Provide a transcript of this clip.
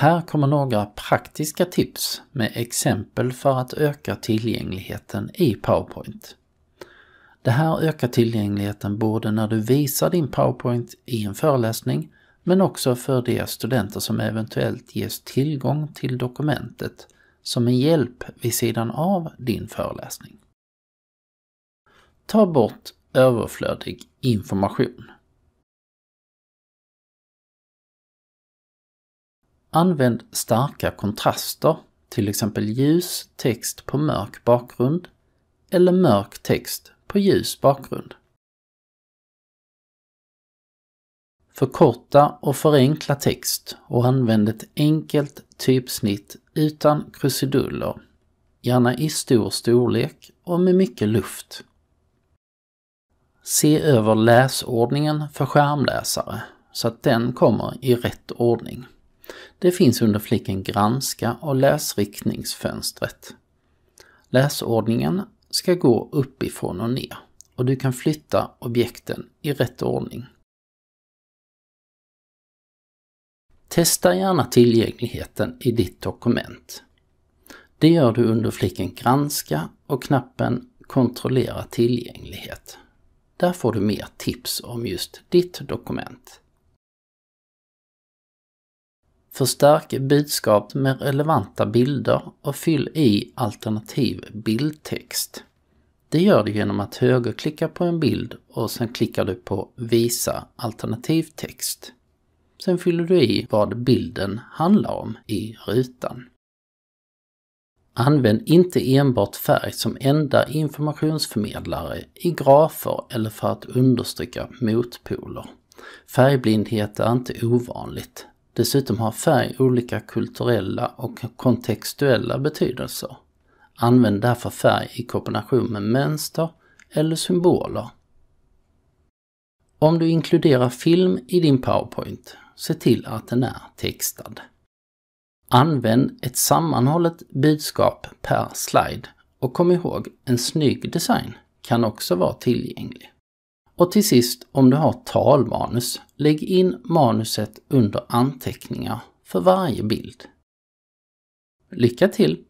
Här kommer några praktiska tips med exempel för att öka tillgängligheten i PowerPoint. Det här ökar tillgängligheten både när du visar din PowerPoint i en föreläsning men också för de studenter som eventuellt ges tillgång till dokumentet som en hjälp vid sidan av din föreläsning. Ta bort överflödig information. Använd starka kontraster, till exempel ljus text på mörk bakgrund eller mörk text på ljus bakgrund. Förkorta och förenkla text och använd ett enkelt typsnitt utan krusiduller, gärna i stor storlek och med mycket luft. Se över läsordningen för skärmläsare så att den kommer i rätt ordning. Det finns under fliken Granska och läsriktningsfönstret. Läsordningen ska gå uppifrån och ner och du kan flytta objekten i rätt ordning. Testa gärna tillgängligheten i ditt dokument. Det gör du under fliken Granska och knappen Kontrollera tillgänglighet. Där får du mer tips om just ditt dokument. Förstärk budskapet med relevanta bilder och fyll i alternativ bildtext. Det gör du genom att högerklicka på en bild och sen klickar du på Visa alternativ text. Sen fyller du i vad bilden handlar om i rutan. Använd inte enbart färg som enda informationsförmedlare i grafer eller för att understryka motpoler. Färgblindhet är inte ovanligt. Dessutom har färg olika kulturella och kontextuella betydelser. Använd därför färg i kombination med mönster eller symboler. Om du inkluderar film i din PowerPoint, se till att den är textad. Använd ett sammanhållet budskap per slide och kom ihåg, en snygg design kan också vara tillgänglig. Och till sist, om du har talmanus, lägg in manuset under anteckningar för varje bild. Lycka till!